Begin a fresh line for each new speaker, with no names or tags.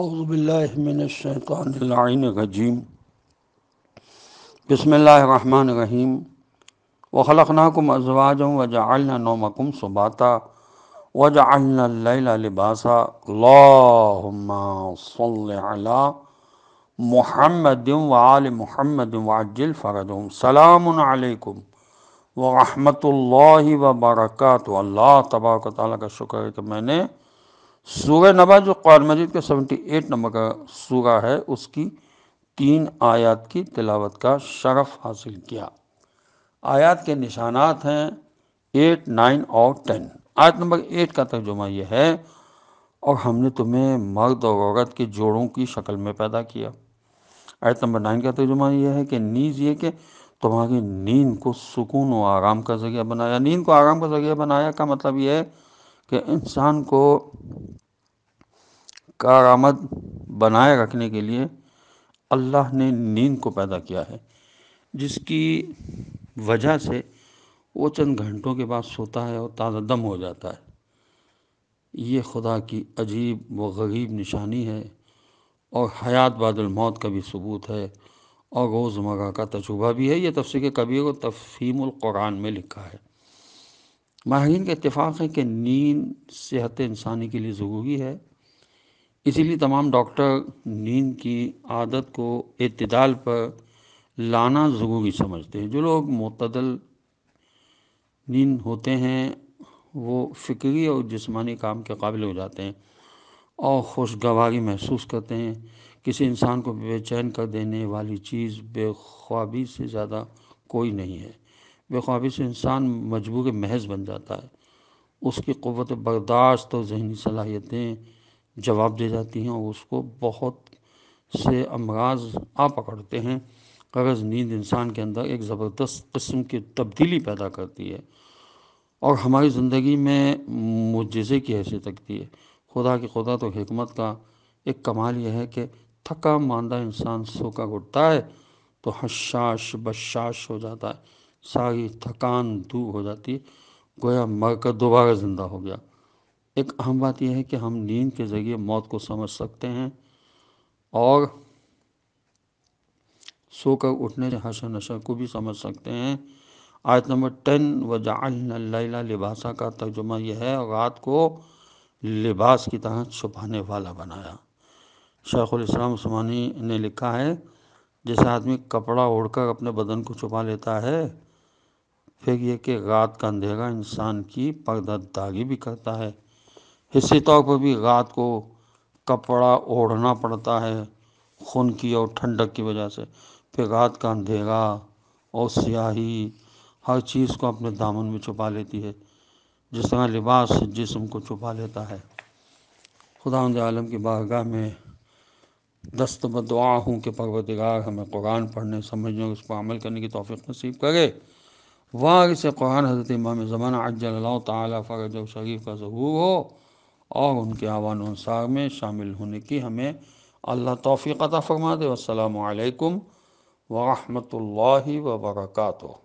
अज़बिल्लिनशानजीम बसमीम वखलकनाकुम अजवाजम वजालना नोमकुम सुबाता वजालना लिबासा ला महमद वाल महमद वाजिल फ़रदम सलामकुम वरहमल वबरक अल्लाह तबाक ताली का शुक्र है कि मैंने सूर्य नबा जो कुरान मजिद के एट नंबर का सूरा है उसकी तीन आयात की तिलावत का शरफ हासिल किया आयात के निशानात हैं एट नाइन और टेन आयत नंबर एट का तर्जुमा यह है और हमने तुम्हें मर्द और औरत के जोड़ों की शक्ल में पैदा किया आयत नंबर नाइन का तर्जुमा यह है कि नीज ये कि तुम्हारी नींद को सुकून और आराम का ज़रिया बनाया नींद को आराम का ज़रिया बनाया का मतलब यह है कि इंसान को कारामद बनाए रखने के लिए अल्लाह ने नींद को पैदा किया है जिसकी वजह से वो चंद घंटों के बाद सोता है और ताज़ा दम हो जाता है ये खुदा की अजीब व गरीब निशानी है और हयात बादल मौत का भी सबूत है और रोज़मर्रा का तजुबा भी है ये तफसर कबीर तफ़ीमल कुरान में लिखा है माहरीन का इतफ़ाक़ है कि नींद सेहत इंसानी के लिए ज़रूरी है इसीलिए तमाम डॉक्टर नींद की आदत को अतदाल पर लाना ज़रूरी समझते हैं जो लोग मतदल नींद होते हैं वो फ़िक्री और जिसमानी काम के काबिल हो जाते हैं और खुशगवारी महसूस करते हैं किसी इंसान को बेचैन कर देने वाली चीज़ बेख्वाबी से ज़्यादा कोई नहीं है से इंसान मजबूर महज बन जाता है उसकी क़वत बर्दाश्त और जहनी सलाहियतें जवाब दे जाती हैं और उसको बहुत से अमराज आ पकड़ते हैं गरज़ नींद इंसान के अंदर एक ज़बरदस्त किस्म की तब्दीली पैदा करती है और हमारी ज़िंदगी में मुजज़े की हैसियत रखती है खुदा की खुदा तो हमत का एक कमाल यह है कि थका मानदा इंसान सोकर उठता है तो हशाश बशाश हो जाता है सारी थकान दूर हो जाती है गोया मर कर दोबारा ज़िंदा हो गया एक अहम बात यह है कि हम नींद के ज़रिए मौत को समझ सकते हैं और सोकर उठने से हशर नशर को भी समझ सकते हैं आयत नंबर टेन व जाला लिबासा का तर्जुमा यह है रात को लिबास की तरह छुपाने वाला बनाया शेख़ुलस्लाम उस्मानी ने लिखा है जैसे आदमी कपड़ा ओढ़कर अपने बदन को छुपा लेता है फिर ये कि रात का अंधेरा इंसान की पर्दादारी भी करता है इसी तौर पर भी रात को कपड़ा ओढ़ना पड़ता है खून की और ठंडक की वजह से फिर रात का अंधेरा और स्याही हर चीज़ को अपने दामन में छुपा लेती है जिस तरह लिबास जिसम को छुपा लेता है खुदा आलम की बारगाह में दस्त बदुआ हूँ कि परवतगार हमें कुरान पढ़ने समझने और उस पर अमल करने की तोफ़ी नसीब करे वहाँ से कुरान हज़रत इमाम ज़मान अज्जल तरज शरीफ का ज़हूर हो और उनके आवान में शामिल होने की हमें अल्लाह तोफ़ी अता फ़रमा दे वालकम वरहमल वर्का